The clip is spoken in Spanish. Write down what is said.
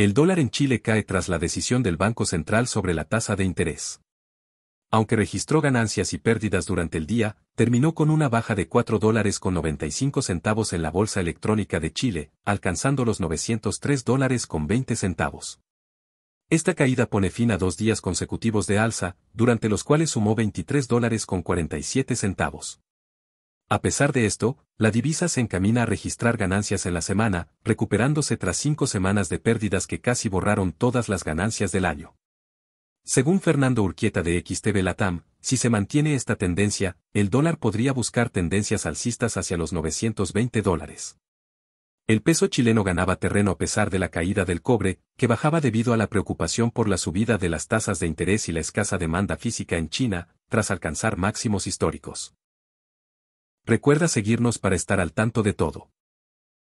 El dólar en Chile cae tras la decisión del Banco Central sobre la tasa de interés. Aunque registró ganancias y pérdidas durante el día, terminó con una baja de 4 dólares con 95 centavos en la Bolsa Electrónica de Chile, alcanzando los 903 dólares con 20 centavos. Esta caída pone fin a dos días consecutivos de alza, durante los cuales sumó 23 dólares con 47 centavos. A pesar de esto, la divisa se encamina a registrar ganancias en la semana, recuperándose tras cinco semanas de pérdidas que casi borraron todas las ganancias del año. Según Fernando Urquieta de XTV Latam, si se mantiene esta tendencia, el dólar podría buscar tendencias alcistas hacia los 920 dólares. El peso chileno ganaba terreno a pesar de la caída del cobre, que bajaba debido a la preocupación por la subida de las tasas de interés y la escasa demanda física en China, tras alcanzar máximos históricos. Recuerda seguirnos para estar al tanto de todo.